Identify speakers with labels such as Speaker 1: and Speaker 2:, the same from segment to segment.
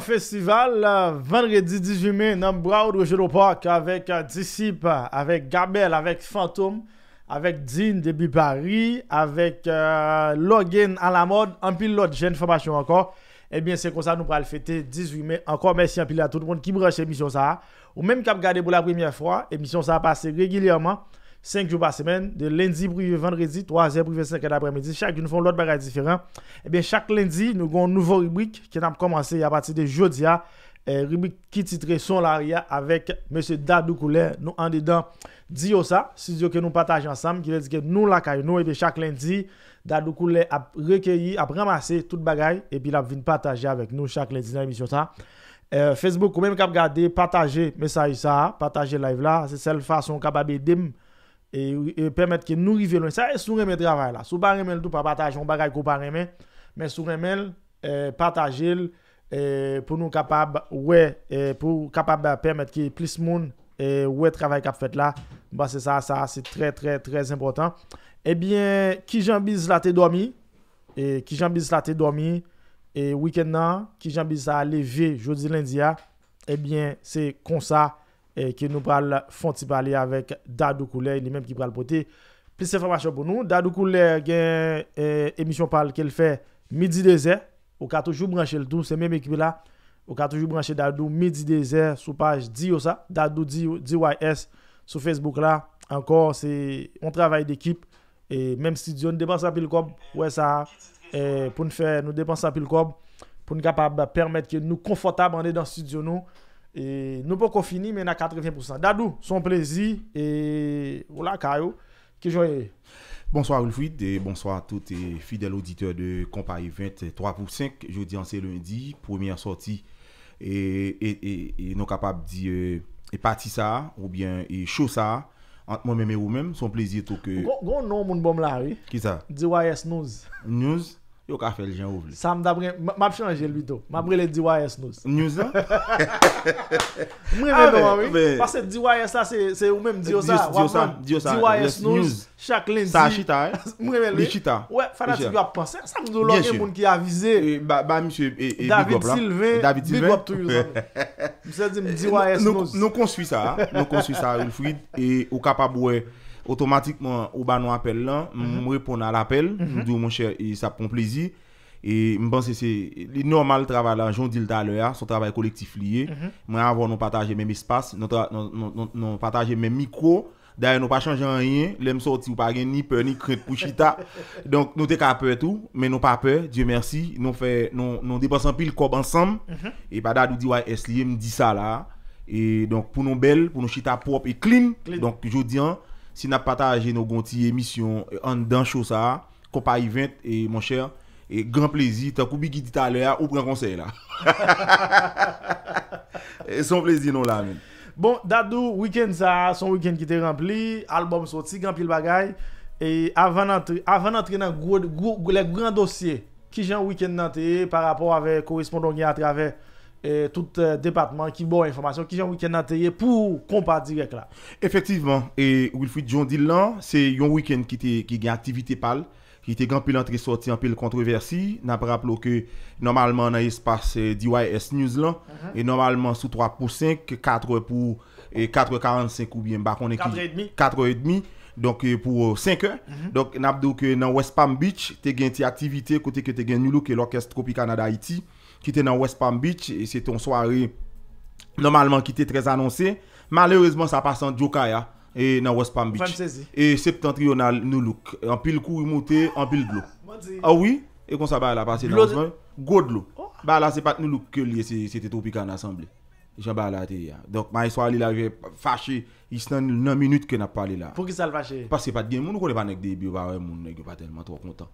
Speaker 1: Festival, vendredi 18 mai, dans Broad au Park, avec euh, Disciple, avec Gabel, avec Fantôme, avec Dean de Paris, avec euh, Logan Login à la mode, en pile l'autre, j'ai formation encore. et eh bien, c'est comme ça nous allons le fêter 18 mai. Encore merci en pile à tout le monde qui branche l'émission ça. Ou même qui a regardé pour la première fois, l'émission ça a passé régulièrement. 5 jours par semaine, de lundi pour vendredi, 3h pour 5 d'après-midi. Chaque jour, nous faisons l'autre bagage différent. Et eh bien, chaque lundi, nous avons une nouvelle rubrique qui a commencé à partir de jeudi. Hein. Eh, rubrique qui titre Son Laria avec M. Dadou Nous en dedans, disons ça, studio que nous partageons ensemble, qui veut que nous la nous, et eh bien chaque lundi, Dadou a recueilli, a ramassé tout bagage et puis il a venu partager avec nous chaque lundi dans l'émission ça. Eh, Facebook ou même cap regarder partager message ça partager live là c'est celle façon capable d'aider E, e pèmèt ki nou rive loun. Sa e sou remè travèl la. Sou parèmèl tou pa pataj. On bagay kou parèmè. Men sou remèl e, pataj el. E pou nou kapab wè. E pou kapab e, pèmèt ki plis moun. E wè travèl kap fèt la. Ba se sa sa. Se tre tre trez impotant. Ebyen eh ki janbiz la te domi. E ki janbiz la te domi. E wikend nan. Ki janbiz la leve jodi lindia. Ebyen eh se konsa. et nous parle font parler avec Dadou Kouler, lui-même qui parle poté. plus d'informations pour nous. Dadou Kouler une eh, émission parle qu'elle fait midi désert. au a toujours branché le tout, c'est même équipe là. au a toujours branché Dadou midi désert sur page Dio ça, DYS sur Facebook là. Encore c'est on travaille d'équipe et même si nous ne dépense pile comme ouais ça eh, pour nous faire nous dépenser pile comme pour nous capable permettre que nous confortable on dans studio nous et nous pas fini, mais nous avons 80%. Dadou, son
Speaker 2: plaisir et voilà, Kayo, qui Bonsoir Wilfried et bonsoir à tous les fidèles auditeurs de Compagnie 23 pour 5. Jeudi, c'est lundi, première sortie. Et, et, et, capables de euh, et parti ça, ou bien, et chaud ça entre moi-même et vous-même, son plaisir tout que. bon nom mon bon là, oui. Qui ça?
Speaker 1: DYS News. News? Yo ka fe le jen ouvle. Sa m da bre, m ap chanjel bito. Ma bre le DYS
Speaker 2: News. News la? Mre mè mè mè mè. Pase
Speaker 1: DYS la, se ou
Speaker 2: mè m diyo sa. Waman, DYS News,
Speaker 1: chak lendi. Sa chita, eh. Mre mè mè mè. Li chita. Wè, fana ti wap panse. Sa m do lor e moun
Speaker 2: ki avize. Ba msè, David Sylvain, big wap tou yon zan. M se di m DYS News. Nou konsfi sa, ou kapab wè. Otomatikman ou ba nou apel lan, mwen mhm. mwepon nan apel, joun mhm. di ou mwen chèr, e sa pon plezi. E mwen pense se, lè normal travalan joun dil talè a, sou traval kolektif liye, mwen avon nou pataje mèm espas, nou pataje mèm mikro, daye nou pa chanje an riyen, lè msò ti ou pa gen ni pèr ni kred pou chita. Donk nou te ka pèr tou, men nou pa pèr, diyo mersi, nou depasan pil kob ansam, mhm. e bada nou diwa es liye, mwen di sa la. E donk pou nou bel, pou nou chita pop, e klin, donk jou diyan. si n'a partagé nos gonti émissions euh, en dans show ça compagnie 20 et mon cher et grand plaisir tant qui dit tout à l'heure ou prend conseil là et son plaisir non là même bon dadou week-end ça
Speaker 1: son week-end qui était rempli album sorti grand pile bagaille et avant d'entrer avant d'entrer dans gros, les grands dossiers qui j'ai un week-end par rapport avec correspondant à travers et tout euh, département qui bon information qui un week-end antérieur pour compas direct là.
Speaker 2: Effectivement et Wilfried John Dillon c'est un week-end qui était qui activité pâle qui était grand pile entrée sortie en pile controversie, n'a pas rappelé que normalement dans l'espace euh, DYS News là mhm. et normalement sous 3 pour 5 4 pour et 45 ou bien bah on est h 30 donc euh, pour 5 euh, heures. Mm -hmm. Donc, que que dans West Palm Beach, tu as une activité côté que tu as l'orchestre Tropical Canada Haïti qui était dans West Palm Beach et c'était une soirée normalement qui était très annoncée. Malheureusement, ça passe en Jokaya et dans West Palm Beach. Et septentrional nous look. En pile coup, il en pile de Ah oui? Et quand ça va bah, là passer dans le l'eau. Oh. Bah là, c'est pas nous look que lié, c'était Tropical en J'en bats hein. Donc, ma soirée là, j'ai fâché. Il y a une minute que n'a parlé là. Pour qui ça le Parce que pas de game, on ne connaît pas des début, bah, on pas tellement trop content.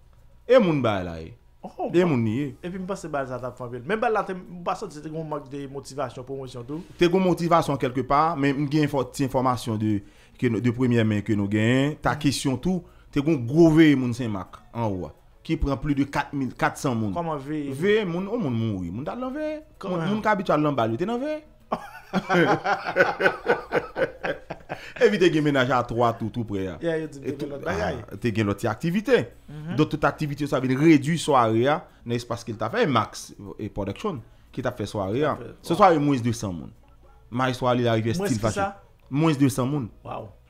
Speaker 2: Et mon bah là, eh. Oh, e ben moun niye. E pi mpase bal zatap fan bel. Men bal la te mpase
Speaker 1: se te goun mak de motivasyon pou moun chan tou.
Speaker 2: Te goun motivasyon kelke par. Men mgen fote informasyon de premier men ke nou gen. Ta mm. kisyon tou. Te goun grove moun sen mak an wwa. Ki pren pli de 4400 moun. Koman ve? Ve moun. O moun mouye. Moun dal lan ve. Moun kabit chan lan bal we. Te nan ve. Evite gen menaje a 3 tou tou pre ya, ah, te gen loti aktivite, mhm. dotot aktivite yo sa ven redu soare ya, nes pa skil ta fe, e Max e Production, ki ta fe soare ya, se soare mwes 200 moun, mwes 200 moun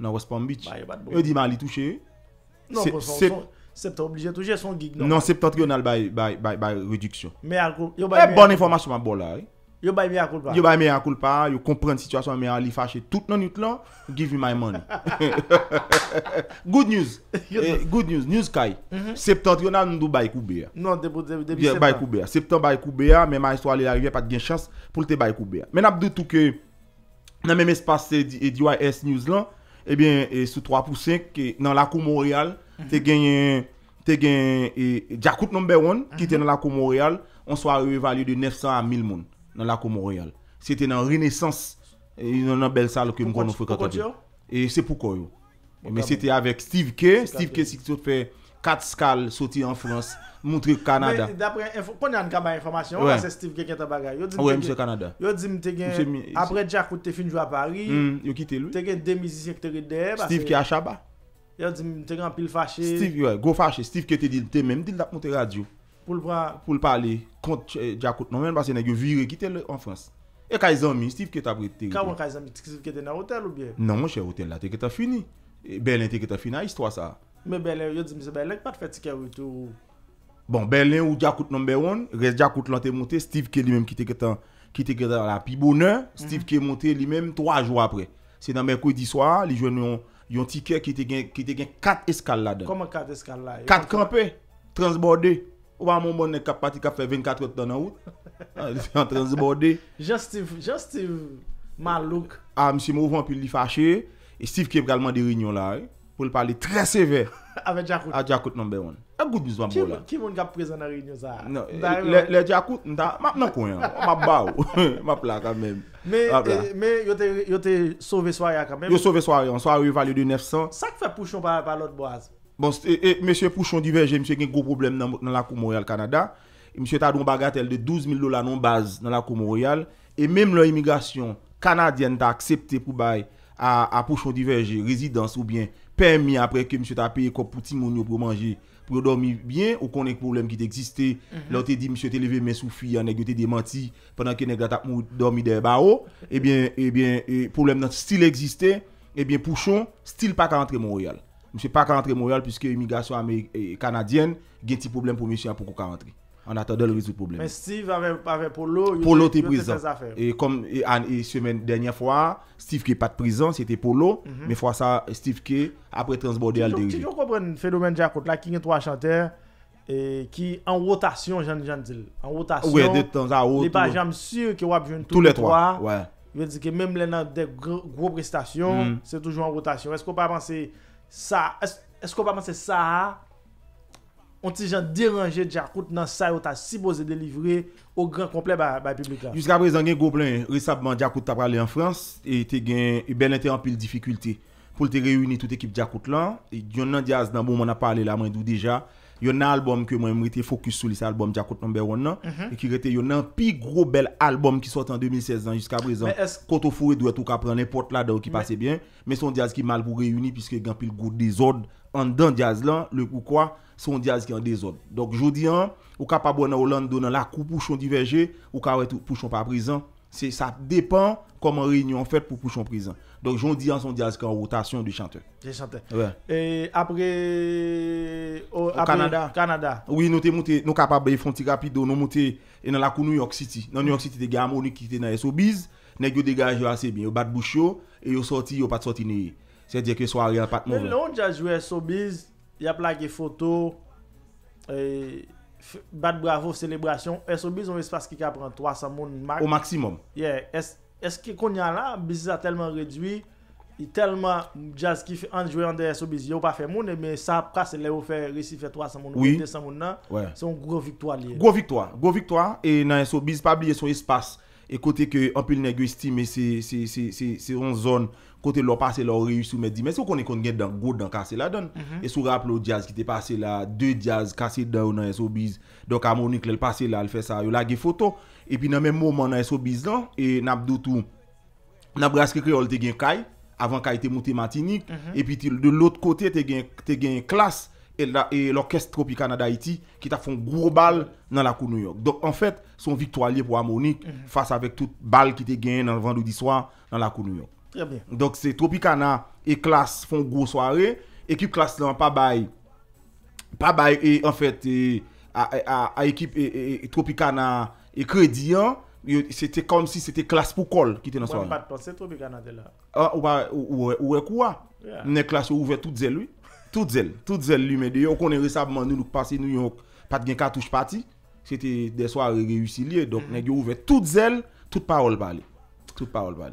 Speaker 2: nan West Palm Beach, yo di man li touche, non, bon, septan oblije
Speaker 1: touche son gig nan, non,
Speaker 2: septan triyonal bay reduksyon, eh, e bon informasyon man bol la e, eh.
Speaker 1: Yo bay mè a
Speaker 2: koulpa, yo kompren situasyon mè a li fache tout nan yot lan, give you my money. Good news, eh, good news, news kay, mhm. septant yon nan nou bay koube ya. Non, debi septant. Debi septant, septant bay koube ya, mè mè yon so alè yon alè yon pat gen chas pou te bay koube ya. Men ap de tout ke nan mè mè se passe eh, di eh, YS News lan, ebyen se 3 pou 5, nan la kou Moréal, mhm. te gen jakout number 1, ki mhm. te nan la kou Moréal, on so alè yon value de 900 a 1000 moun. nan lakou Mont-Royal. Se te nan renesans, nan bel sal ke mwen konon fwe katadi. Poukot yo? Se poukoy yo. Mwen se te avek Steve K, Steve K se te fwe kat skal, soti an Frans, moun trik Kanada.
Speaker 1: Dapre, konye an kaba informasyon, se Steve K kenta bagay. Ouè, mwen se Kanada. Yo di mwen te gen, apre Jakou te finjwa Paris, yo
Speaker 2: kite lou. Te gen
Speaker 1: 2006, te gen dev. Steve K a chaba. Yo di mwen te gen pil fache. Steve
Speaker 2: yo, go fache. Steve K te dil, te men. Dil da pou te radyou. pou l pa ale kont eh, Jakout No.1 basenè yon vire kitè lè an frans. E ka y zanmi, Steve ket apre teri. Ka wè
Speaker 1: ka y zanmi, tik si ketè nan hotel ou bè?
Speaker 2: Nan, mwen chè hotel la, tek ketè fini. E, Berlin tek ketè fini, nan histwa sa.
Speaker 1: Men Berlin, yon di mse Berlin, pat fè tikè wè
Speaker 2: tou? Bon, Berlin ou Jakout No.1, res Jakout Lante monte, Steve ke li mèm ki tek ketè la pi bonè, Steve mhm. ke monte li mèm 3 jou apre. Se nan Merkoui di swa, li jwen yon tikè ki tekè kat eskal la den.
Speaker 1: Koman kat eskal la? Kat
Speaker 2: kampè Ou pas mon bon qui parti fait 24 heures dans la route. Ah, il est en train de se border. Jean-Steve, jean malouk. Ah, monsieur Mouvant, puis il est fâché. Et Steve qui est également des réunions là, hein, pour le parler très sévère. Avec Jacoute. À ah, Jacoute number one. A good news one bola.
Speaker 1: Qui mon gars présent dans réunion ça? Non, eh, le, le
Speaker 2: Jacout, m'ta, maintenant quoi, ma hein. bao, oh. ma plat quand même. Mais, eh,
Speaker 1: mais yo te, yo te sauvé soirée quand même. Yo sauvé
Speaker 2: soirée, on il valé de 900. Ça qui
Speaker 1: fait pouchon par, par l'autre bois.
Speaker 2: Mons, Mons Pouchon di Verge, Mons yon gen gò problem nan la Koum Oyal Kanada, Mons yon ta don bagatel de 12 000 dola non baz nan la Koum Oyal, e mem le immigration Kanadyen ta aksepte pou bay a Pouchon di Verge, rezidans ou bien, permis apre ke Mons yon ta peye kop pouti moun yo pou manje pou yo dormi bien, ou konen problem ki te eksiste, mhm. lò te di Mons te leve men sou fi an, neg yo te demanti, penan ke neg la tak moun dormi den ba ou, e eh bien, e bien, eh, problem nan stil eksiste, e bien, Pouchon, stil pa kan entre Mouyal. Je sais pas rentrer Montréal puisque immigration eh, canadienne a un petit problème pour monsieur hein, pour qu'on rentre. En attendant le résoudre le problème. Mais
Speaker 1: Steve avec, avec Polo, Polo était présent. Et
Speaker 2: comme et, semaine dernière fois, Steve qui n'est pas de prison, c'était Polo. Mhm. Mais fois ça, Steve qui après transborder à dérivé. Tu
Speaker 1: comprends le phénomène de Jacob là qui est trois chanteurs et qui en rotation, jean dis, en rotation. Oui, de temps à autre. Les pas jamais sûr que vous avez tous les trois. Ouais. Je veux dire que même les gros, prestations, mhm. c'est toujours en rotation. Est-ce qu'on peut penser ça, est-ce qu'on va penser ça on t'y gens dérangé Djakout dans ça ou t'as supposé délivrer au grand complet par public jusqu'à
Speaker 2: présent il y a gros plein récemment Djakout a parlé en France et t'es gain bel était en pile difficulté pour te réunir toute équipe de là et Dion Diaz dans bon on a parlé main d'où déjà il y a un album que moi j'étais focus sur, c'est l'album Jacob Number One, mhm. et qui était un plus gros bel album qui sort en 2016 hein, jusqu'à présent. Koto Fouré doit tout prendre n'importe là qui passait bien, mais son jazz qui mal pour réunir puisque il pile a goût désordre en dans jazz là, le pourquoi son jazz qui est en désordre. Donc je dis, hein, ou capable dans Hollande dans la coupe pour chon diverger, ou capable pour chon pas présent ça dépend comment réunion fait pour en prison Donc j'en dis en son diaz en rotation de chanteur. Des
Speaker 1: chanteurs. Et après au, Canada. Canada.
Speaker 2: Oui, nous sommes monté nous capables de faire un rapide, nous monté dans la cour New York City. Dans New York City des gars qui étaient dans SOBIZ, nèg assez bien, au bat boucho et yo sorti, yo pas sorti C'est-à-dire que soirée pas non,
Speaker 1: joué SOBIZ, il y a plaqué photo et bat bravo, selebrasyon, SOB zon espase ki ka pran 300 moun, o maksimum. Ye, eske kon yal la, bizis a telman redwi, telman jazz ki anjou yande SOB, yon pa fe moun, e me sa prase le ou fe resi fe 300 moun, non? ou 200 moun nan, se yon groviktwa li.
Speaker 2: Groviktwa, groviktwa, e nan SOB pa bli yon espase, E kote ke anpil ne gwe stime se ron zon kote lò pase lò reyus sou me di Mè sou konen konen gen dan gwo dan kase la dan E sou rap lò jazz ki non, te pase la, mm-hmm. de jazz kase dan ou nan SOB Dok amounik lèl pase la, lèl fè sa, yo lage foto E pi nan menmouman nan SOB la, e nab dotou Nab raskè kreol te gen kay, avan kay te mouté matinik E pi de lòt kote te gen klas et l'Orkest Tropikana d'Haïti ki ta fon grou bal nan lakou New York. Donk, en fèt, son viktualye pou Amonik fasa vek tout bal ki te gen nan vandou di swa nan lakou New York. Donk, se Tropikana e klas fon grou sware, ekip klas lan pa bay, pa bay en fèt, a ekip e Tropikana e kredi, yon, se te kon si se te klas pou kol ki te nan sware. Ou e kouwa, ne klas ouve tout zè loui. Tout zèle, tout zèle lui, de on est récemment, nous, nous passons nous York, pas de cartouche parti. C'était des soirées réussies, donc mm. nous avons ouvert toutes zèle, toute parole parlé Toute parole parlé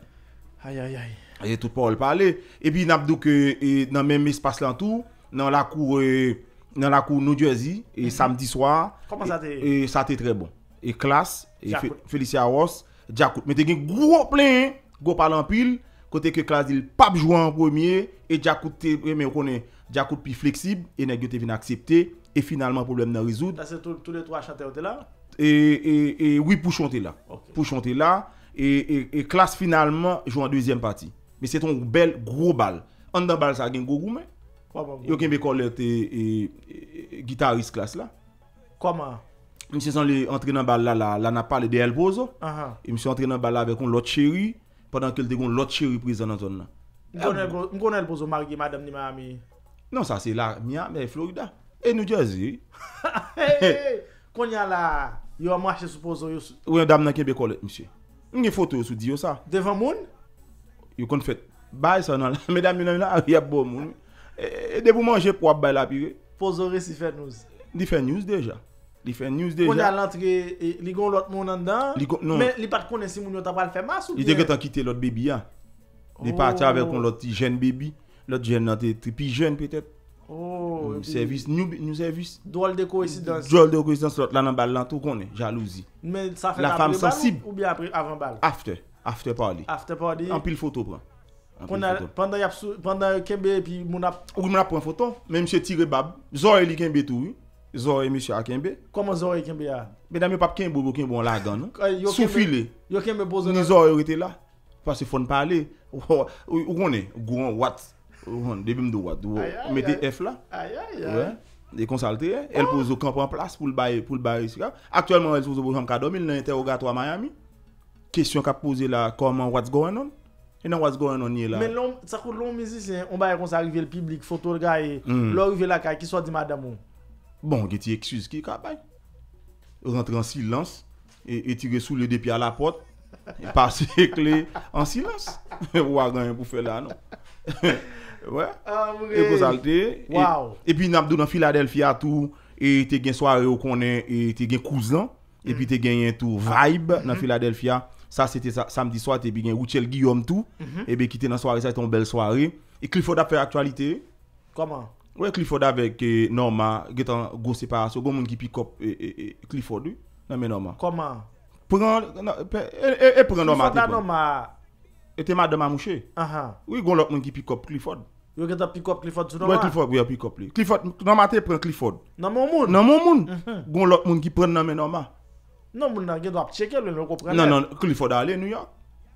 Speaker 1: Aïe, aïe, aïe.
Speaker 2: Et toute parole parlé Et puis, nous que dans même espace là, tout, dans la cour, dans euh, la cour New Jersey, et mm-hmm. samedi soir. Comment ça Et ça, était très bon. Et classe, et Félicia Ross, Jacout. Mais t'es as un gros plein, hein. gros parlant pile. Kote ke klas di l pap jwa an pwemye, e djakoute pi fleksib, ene gyote vin aksepte, e finalman problem nan rizoud.
Speaker 1: Tase tou le 3 chante ou te la?
Speaker 2: E, e, e, oui pou chante la. E klas finalman jwa an dwezyen pati. Me se ton bel gro bal. An dan bal sa gen gwo gwo men, yo ken be kol ete gitarist klas la. Kwa man? Mise san li antre nan bal la, la napal de El Bozo, mise antre nan bal la ve kon lot chery, padan kel deyon lot che riprize nan zon nan.
Speaker 1: Mgonèl bozo marge madame ni mami?
Speaker 2: Non sa, se la Miami e Florida, e New Jersey.
Speaker 1: Hey, hey, hey, konya la,
Speaker 2: yo a mwache sou bozo yos. O yon dam nan kebe kolet, msye. Nye foto yos ou diyo sa. Devan moun? Yo kon fèt. Baye sa nan la, medam yon nan yon a yap bo moun. E de pou manje prob baye la pire. Bozo resi fè nouz? Difer nouz deja. Li fè nouz de jè. Konè al
Speaker 1: antre, e, li kon lout moun an dan? Li kon, non. Men, li pat kone si moun yon tapal fè mas ou bien? Li dekè tan
Speaker 2: kite lout bebi an. Li pat chave kon lout ti jèn bebi. Lout jèn nan te tripi jèn pètèp.
Speaker 1: Oh. Servis,
Speaker 2: nou e servis.
Speaker 1: Dwal de kouesidans. Dwal
Speaker 2: de kouesidans lout. Lanan bal lantou konè, jalouzi. Men, sa fè nan apre bal ou bi apre avan bal? After. After party. After party? Anpil foto pran. Anpil foto. Pendan yapsou, pendant kenbe, pi moun ap... Ou moun Zoe monsieur Akembe. Comment Zoe Akembe a Mesdames Kembo Kembo la gagne. Soufilé. Yo Kembe bozo. Euh, Ni était là parce qu'il faut ne parler. Où on est Gouan what Depuis de what mettez F là. Aïe aïe. Hein. elle pose au camp en place pour le bail pour le bail Actuellement, elle pose au camp dormir dans l'interrogatoire Miami. Question qu'a posée là comment what's going on et non, what's going on là? Mais
Speaker 1: l'homme, ça coûte long musicien, on va arriver le public, photo gars, hmm. qui soit dit madame.
Speaker 2: Bon, il y a des excuses qui capable. Rentrer en silence et, et tirer sous le dépi à la porte et passer les clés en silence. Ou à rien pour faire là, non. ouais.
Speaker 1: Ah, et vous allez. Wow.
Speaker 2: Et, puis, nous dans Philadelphie à tout. Et tu as une soirée où on est. Et tu as un cousin. Et puis, tu as un vibe mm dans mm-hmm. Philadelphie. Ça, c'était samedi soir. Tu as un Rochelle Guillaume tout. Mm-hmm. Et bien, qui était dans la soirée. Ça, c'était une belle soirée. Et Clifford a fait actualité. Comment Wey Clifford avek euh, Norma getan gwo separasyon, gwen moun ki pikop euh, euh, Clifford yu, nanmen Norma. Koman? Pren, non, e eh, eh, eh, prenen Norma te. Clifford a bon. Norma? E temad de mamouche. Aha. Uh-huh. Wey gwen lòk moun ki pikop Clifford. Yo getan pikop Clifford sou Norma? Wey Clifford, wey yo pikop li. Clifford, Norma te prenen Clifford. Nanmen moun? Nanmen moun. Gwen lòk moun ki pren nanmen Norma.
Speaker 1: Nanmen nan gen do ap cheke lò, lò ko prenen. Non, nan, nan,
Speaker 2: Clifford a le New York.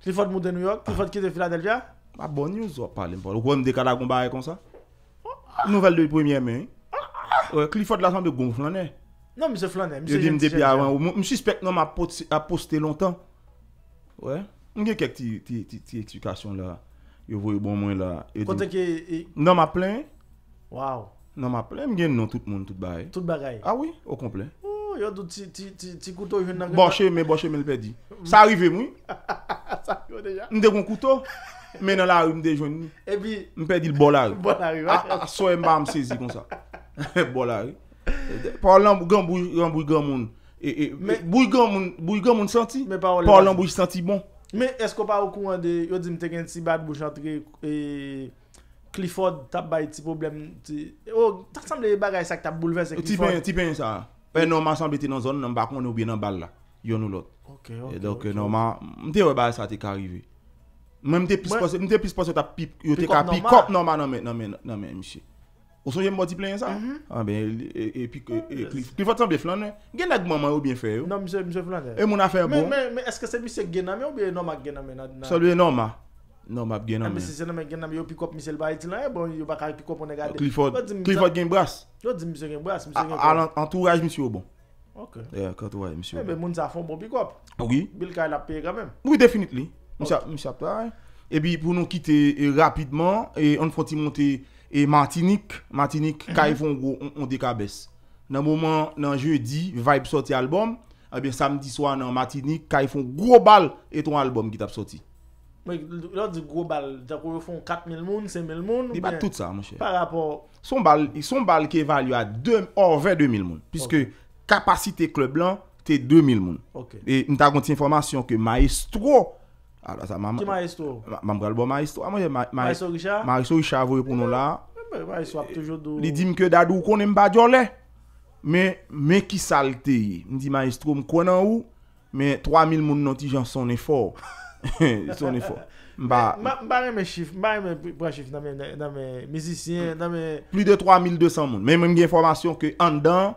Speaker 2: Clifford moun de New York, Clifford ki de Philadelphia? Ma bon yon so, palen bon. Ou pou Nouvel de premye men. Kli fote la san de goun flanè.
Speaker 1: Nan mi se flanè. Misi
Speaker 2: spek nan ma poste lontan. Mwen gen kek ti eksikasyon la. Yo vo yo bon mwen la. E, nan ma plen. Waw. Nan ma plen. Mwen gen nan tout moun tout bagay. A wii. O komple.
Speaker 1: Yo do ti koutou yon nan gen. Borshe
Speaker 2: men. Borshe men lbedi. Sa arrive mwen.
Speaker 1: Mwen
Speaker 2: de goun koutou. Mè nan la ou mde jouni. E pi. Mpe di l bolari. Bolari. Ah, ah, so e mba msezi kon sa. Bolari. Parlan moun, gwen mbouj, gwen mbouj gwen moun. E, e, mbouj gwen moun, mbouj gwen moun santi, parlan mbouj santi bon.
Speaker 1: Mè esko pa wakou an de, yo di mte gen ti bad bouj antre, e, Clifford, tap bay ti problem, ti, yo, tak sanble bagay sa ki tap bouleve se Clifford? Ti pen, ti
Speaker 2: pen sa. Pe normal sanbe ti nan zon, nan bakon nou bi nan bal la. Yon Men mte pis pos yo ta pi kop noma nan men non, Michel non, Oso jem modi playen sa? Mhm. A ah, ben e, e, e kli fote sanbe flan nou Gen nag mwaman yo bin fe yo Non Mise ou Mise ou flan nou? Eh. E moun a fe bon
Speaker 1: Men eske se Mise gen namen ou biye nomak gen namen nan? Solbe
Speaker 2: noma Nomak gen namen ah, Mise
Speaker 1: se nomak gen namen yo pi kop Mise ou ba iti nan e eh, bon yo baka ki pi kop ou negade Kli fote gen brass Yo di Mise ou gen brass? Al
Speaker 2: antouraj Mise ou bon Okey E eh, a katou vaye Mise ou bon Mwen
Speaker 1: moun sa fon bon pi kop Ouye Bil kare la peye gamen
Speaker 2: Ouye definitly Moun chapte a, e eh. bi pou nou kite eh, rapidman, e eh, an fwoti monte, e Martinique, Martinique, ka mhm. yifon gro, on dekabese. Nan mouman, nan jeudi, va yip soti albom, e bi samdi swan nan Martinique, ka yifon gro bal, e ton albom git ap soti.
Speaker 1: Mwen, lor di gro bal, dja pou yifon 4 mil moun, 5 mil
Speaker 2: moun, e ba tout sa, moun chè. Par rapport... Son bal, son bal ki evalua orve 2 mil moun, piske kapasite klub lan, te 2 mil moun. E nta konti informasyon ke maestro, Ti maestro? Mam bral bo maestro. Ah, maestro Richard? Maestro Richard vwe pou nou la.
Speaker 1: Maestro ap tejou dou. Li dim
Speaker 2: ke dadou konen mba djon le. Me ki salte yi. Ni di maestro mkwen an ou. Me 3000 moun noti janson e for. Son e for. Mba
Speaker 1: reme chif, mba reme prachif nan me mizisyen.
Speaker 2: Plus de 3200 moun. Men mwen gen informasyon ke andan...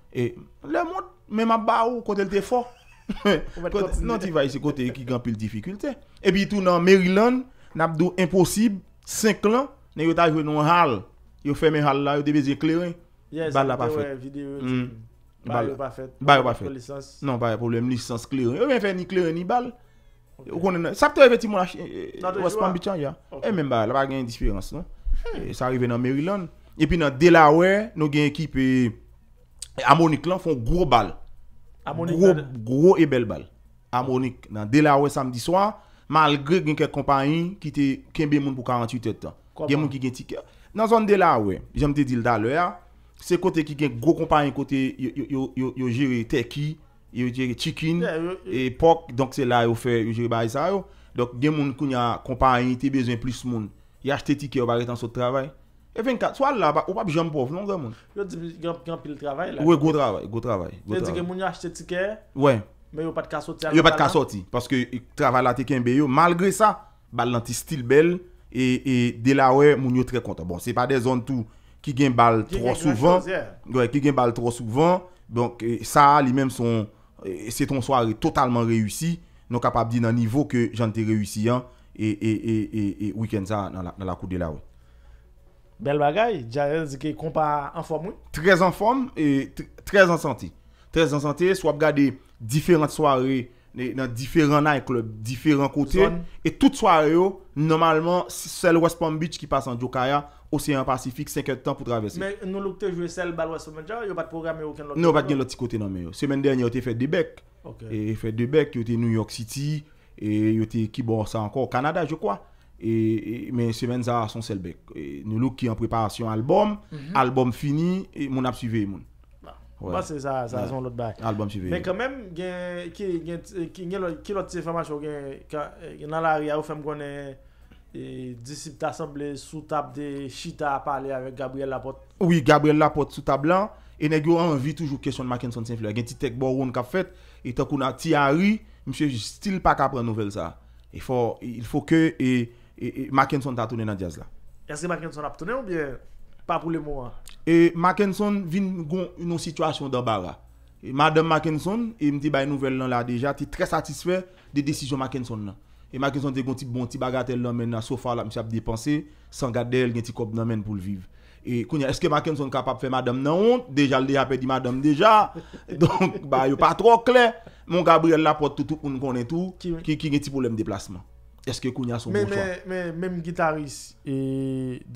Speaker 2: E, le moun, mè m ap ba ou kote l te fò. Non ti va y se kote y ki gan pi l difikultè. E pi tou nan Maryland, nab do impossible, 5 lan, nen yo tajwe nou hal, yo fè men hal la, yo debè zye kleren, bal la pa fè. Yes, yo dè wè,
Speaker 1: video, mm.
Speaker 2: bal yo pa fè, bal yo pa fè. Non, ba yè problem, lisans kleren, yo ven fè ni kleren ni bal. Saptè wè vè ti moun la, yo wò span bi chan ya, e men ba, la pa gen yon disperans. Non? Hmm. E, sa arrive nan Maryland, e pi nan Delaware, nou gen ekipi, e, Amonik lan fon gwo bal, gwo e bel bal. Amonik nan Delawe samdi swa, malgre gen ke kompanyen ki te kembe moun pou 48 etan. Gen moun ki gen tike. Nan zon Delawe, jemte di l dalwe ya, se kote ki gen gwo kompanyen kote yo jere teki, yo jere chikin, epok, donk se la yo fè, yo jere bayi sa yo. Donk gen moun kounya kompanyen te bezwen plus moun, yache te tike ou bare tan sou travay. E ven kat, swal la, ou pa bi janm pou avlon, zè moun.
Speaker 1: Yo di genpil travay la. Ou e go
Speaker 2: travay, go travay. Yo di genpil
Speaker 1: moun yo achete tikè,
Speaker 2: mwen yo pat kasoti. Yo pat kasoti, non. paske travay la teken beyo, malgre sa, bal nan ti stil bel, e Delawey moun yo tre konta. Bon, se pa non de zon tou, ki gen bal tro souvan, ki gen bal tro souvan, donk, sa li menm son, se ton swari totalman reyusi, non kapab di nan nivou ke jante reyusi yan, e wikend sa nan la kou Delawey.
Speaker 1: Bel bagay, Djaez ke kompa en form wè?
Speaker 2: Trez en form, e trez en sante. Trez en sante, swap gade diferent sware, nan diferent naye klub, diferent kote. E tout sware yo, normalman, sel West Palm Beach ki pase an Djo Kaya, Osean Pasifik, 50 tan pou travesi. Men
Speaker 1: nou loutè jwe sel Balwa Soumenja, yo bat programe yo ken loti
Speaker 2: kote nan men yo. Semen den, yo te fèd debek. E fèd debek, yo te New York City, yo te Kibor, sa anko, Kanada, yo kwa. Men semen zara son selbek. Nou nou ki an preparasyon albom, albom fini, moun ap suiveye moun. Ba se sa zon lot bak. Albom suiveye. Men
Speaker 1: kemen, ki lot se fama chou, gen nan la ri a ou fem gwen disip tasab le sou tab de chita a pale ave
Speaker 2: Gabriel Lapote. Oui, Gabriel Lapote sou tab lan, ene gyo an vi toujou kèsyon maken son sinfler. Gen ti tek boroun kap fet, etan kou nan ti a ri, msè jistil pa kap ren nouvel za. Il fò ke... E Maken Son ta tounen nan diaz la.
Speaker 1: E se Maken Son ap tounen ou biye pa pou le mou an?
Speaker 2: E Maken Son vin goun yon situasyon dan baga. E Madame Maken Son, e mti baye nouvel nan la deja, ti tre satisfè de desisyon Maken Son nan. E Maken Son te goun ti bon ti baga tel nan men na sofa la msi ap depanse, san gade el nye ti kop nan men pou l'viv. E koun ya, eske Maken Son kapap fe Madame nan ont? Deja l dey apè di Madame deja. Donk, ba yo pa trok lè. Mon Gabriel la pot toutou koun konen tou, ki nye ti pou lèm deplasman. Eske koun ya son bon chwa?
Speaker 1: Men gitaris,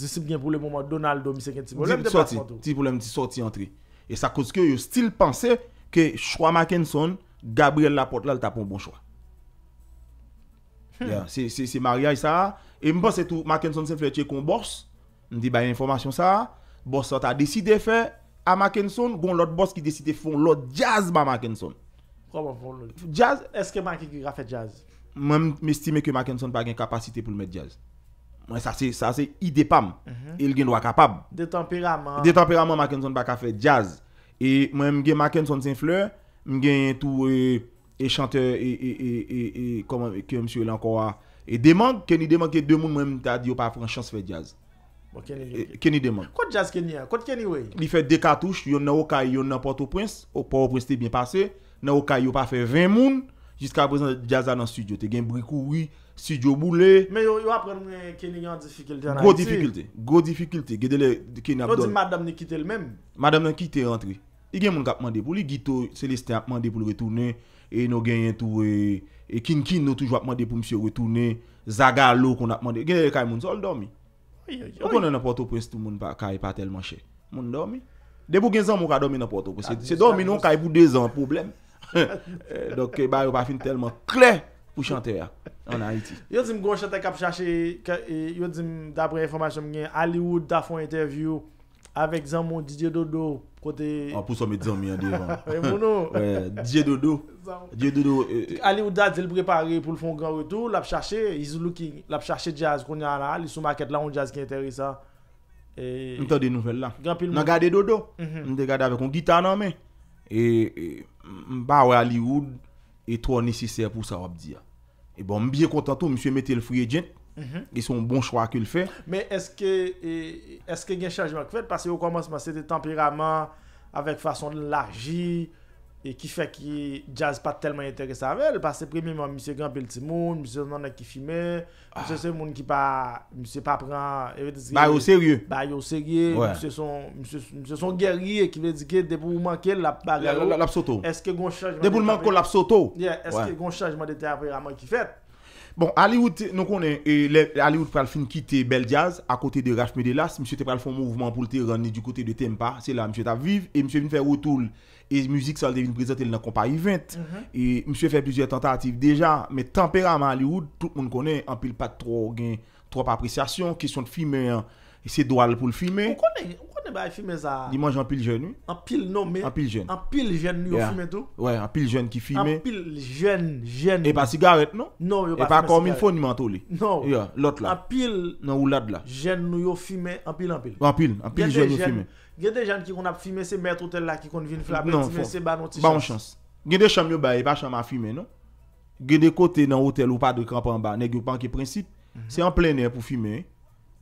Speaker 1: disip gen pou lè mouman, donaldo, misen gen ti, pou lèm di bas soto.
Speaker 2: Ti pou lèm ti soti entri. E sa kouzke yo stil pense, ke chwa Mackinson, Gabriel Laporte lè l tapon bon chwa. Hmm. Se Maria y sa, e mbos etou, Mackinson se fwetye kon bors, mdi baye informasyon sa, bors sa ta deside fe, a Mackinson, goun lot bors ki deside fon, lot jazz ba Mackinson.
Speaker 1: Kwa mwen fon lò?
Speaker 2: Jazz, eske Mackinson ki gra fe jazz? Ja. Mwen m'estime ke Maken Son pa gen kapasite pou l'met jazz. Mwen sa se ide pam. El mhm. gen lwa kapab. De
Speaker 1: temperaman. De
Speaker 2: temperaman Maken Son pa ka fe jazz. E mwen mgen Maken Son sen fleur. Mwen gen tou e chanteur e koman ke msou el anko a. E deman. Keni deman ke demoun mwen mwen ta di yo pa pran chans fe jazz. Mwen keni deman.
Speaker 1: Kote jazz keni an? Kote keni wey?
Speaker 2: Ni fe de katouche. Yon nan wakay yon nan Port-au-Prince. Ou pou ou preste bin pase. Nan wakay yon pa fe 20 moun. Jiska aprezen jaza nan studio te gen brikou oui Studio boule Me yo
Speaker 1: apren mwen ken yon difikilte anay ti Go difikilte
Speaker 2: Go difikilte Gedele ken non, apdori Lodi madame ni kite l men Madame nan kite entri I gen moun kap mande pou li Gito, Celeste ap mande pou l retoune E no gen yon tou e euh, E Kinkin nou tou jwa ap mande pou mse retoune Zagalo kon ap mande Gedele kay moun sol dormi
Speaker 1: Yo konen
Speaker 2: aporto pou enstou moun pa kaye pa telman chek Moun dormi Debo gen zan moun ka dormi aporto pou Se dormi non kaye pou de zan problem Dok ke bayou pa fin telman kle pou chante ya an Haiti. Yo
Speaker 1: zim gwa chante kap chache, yo zim dapre informasyon mwenye, Hollywood da fon interview avek zanmon DJ Dodo
Speaker 2: kote... An pou somet zanmen ya devan. Mwenye mouno? Ouais, DJ Dodo. Euh,
Speaker 1: Hollywood da zil prepari pou l fon gran
Speaker 2: retou, l ap chache,
Speaker 1: l ap chache jazz kon nyan non, mhm. la, li sou maket la ou jazz ki enteri sa. Mwenye ta de
Speaker 2: nouvel la. Nan gade Dodo, mwenye te gade avek kon gita nan men. E... m ba wa Hollywood e tro neseser pou sa wap diya. E bon, m bye kontanto, m sou mette l fweye djen, mhm. e son bon chwa akil fe.
Speaker 1: Mè eske gen chanjman kve? Pase yo komanseman se te tempiraman avèk fason l aji, et qui fait que jazz pas tellement intéressant avec elle parce que premièrement monsieur grand petit Timoun monsieur non qui fumait monsieur c'est monde qui pas monsieur pas prend bah au sérieux bah au sérieux Ils sont monsieur son et qui veut dire que dès pour manquer la bagarre la soto est-ce que gon changement dès pour de la est-ce que gon changement de vraiment qui fait
Speaker 2: Bon, Hollywood, nous connaissons, Hollywood pral fin quitter Bel Jazz à côté de Raf Medelas. Monsieur te le font mouvement pour le du côté de Tempa. C'est là, monsieur ta vive. Et monsieur vient faire E mouzik sa Aldevin Brizot, el nan kompa event. Mhm. E mswe fè pizye tentative deja, mè tempera mè Hollywood, tout moun konè, anpil pat tro gen tro pa apresasyon. Kisyon fime yon, c'est doual pour le filmer. On connaît bah filmer ça. Il mange en pile jeune. En pile non mais en pile jeune. En pile jeune lui yeah. filmer tout. Ouais, en pile jeune qui filme. En pile jeune, jeune. Et pas cigarette non Non, et pas, pas comme il faut il mentolé. Non. Yeah, l'autre là. En pile non ou de là. Jeune nous on filmer en pile en pile. En pile, en pile jeune on filmer.
Speaker 1: Il y a des gens qui qu'on a filmé ces maîtres hôtels là qui qu'on vient flapper, mais c'est pas notre chance. Bon chance.
Speaker 2: Il y a des chambres yo ba pas chambre à filmer non. Il y a des côtés dans hôtel ou pas de camp en bas, n'y pas pas principe. Mhm. C'est en plein air pour filmer.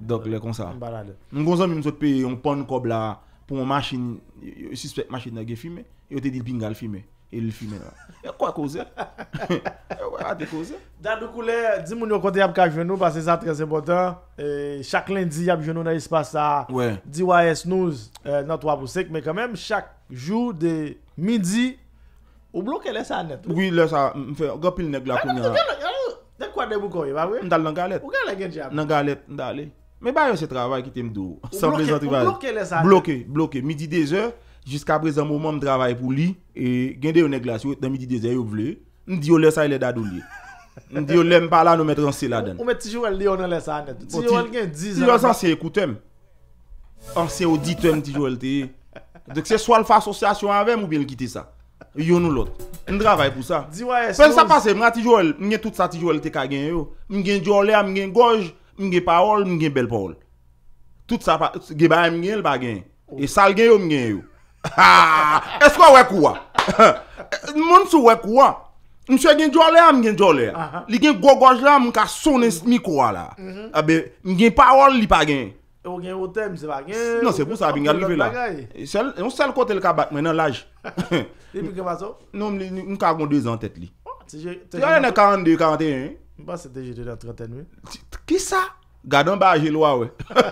Speaker 2: Dok lè konsa. Mbara lè. Mwen konsa mwen sot pe yon pon kob la pou yon masjin, yon sispek masjin la ge fime, yon te di bingal fime. El fime la. Yon e kwa kouze? Yon wè a de kouze? Dan nou koule, di moun yon konti ap kak jenou, ba se sa trèz important.
Speaker 1: E, chak lendi ap jenou nan yispa sa, di YS News, not wap ousek, me
Speaker 2: kamem chak jou de midi. Ou blok elè sa anet ou? Oui, lè sa, mfè, gopil neg la koumen. Yon lè. Mwen dal nan galet. Mwen dal nan galet, nan galet, nan galet. Mwen bayan se travay ki tem do. San prezantrival. Bloke, bloke, bloke. Midi deje, jiska prezantrival mwen travay pou li. E gen deyo neglasyon, dan midi deje yo vle. Mwen diyo lesay le dadou li. Mwen diyo lem pala nou metran se la den. Ou
Speaker 1: met ti jowel li yo nan lesay anet. Ti jowel gen dizan. Ti jowel san
Speaker 2: se ekoutem. An se oditem ti jowel te. Dek se swal fasyasyon avè mwen kite sa. E yon nou lot. E n dravay pou sa. Diwa e. Pen sa pase mwen a tijouel. Mwen gen tout sa tijouel teka gen yo. Mwen gen djouole a, mwen gen goj. Mwen gen paol, mwen gen bel paol. Tout sa gebae mwen gen l bagen. E sal gen yo, mwen gen yo. E skwa wek ouwa. Mwen sou wek ouwa. Mwen gen djouole a, mwen gen djouole a. Li gen goj goj la mwen ka sonen mi kouwa la. Mwen mhm. gen paol li pa gen yo.
Speaker 1: E ou gen ou tem, se ba gen... Non, se pou sa, bin yal leve la.
Speaker 2: Yon e e sel kote l ka bat, men an laj. Depi kem aso? Nou, nou kargon 2 an tet li.
Speaker 1: Ou, ti gen... Ti an yon
Speaker 2: 42, 41. Ba, se te gen 32 an 31. Ki sa? Gadan ba, jelwa we.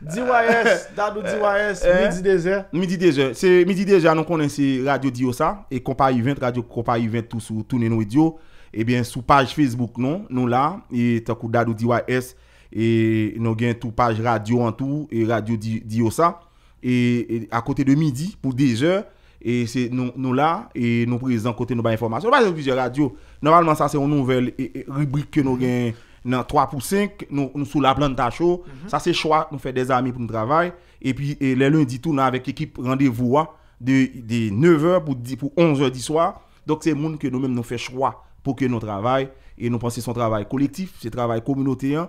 Speaker 1: DYS, dadou DYS, eh, eh. midi
Speaker 2: dezen. Midi dezen. Se midi dezen, nou konen se radio diyo sa. E kompa event, radio kompa event, toutsou, toutnen ou diyo. Ebyen, eh sou page Facebook nou, nou la. E tokou dadou DYS. e nou gen tou page radio an tou, e radio di yo sa, e, e akote de midi pou 10h, e se nou la, e nou prezen akote nou ba informasyon, normalman sa se nou nouvel e, e, rubrik ke nou gen nan 3 pou 5, nou sou la planta chou, mhm. sa se chwa nou fe des ami pou nou travay, e pi le lundi tou nou avek ekip randevou a, de 9h pou 11h di swa, dok se moun ke nou men nou fe chwa pou ke nou travay, e nou pan se son travay kolektif, se travay komunoteyan,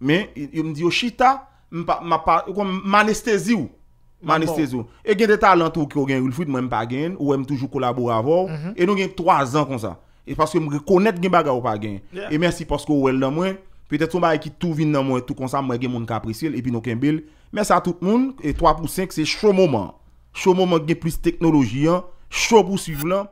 Speaker 2: Men, yon m di yo oh, shita, manestezi ou.
Speaker 1: Manestezi ou.
Speaker 2: E gen deta alantou ki o gen Wilfried, mwen m pa gen, ou m toujou kolabor avou. E nou gen 3 an kon sa. E paske m rekonet gen baga ou pa gen. E mersi paske ou el nan mwen. Petet sou ba e ki tou vin nan mwen, tou kon sa mwen gen moun kaprisil, epi nou ken bel. Mersi a tout moun. E 3 pou 5, se show moment. Show moment gen plus teknologi an. Show pou suivlan.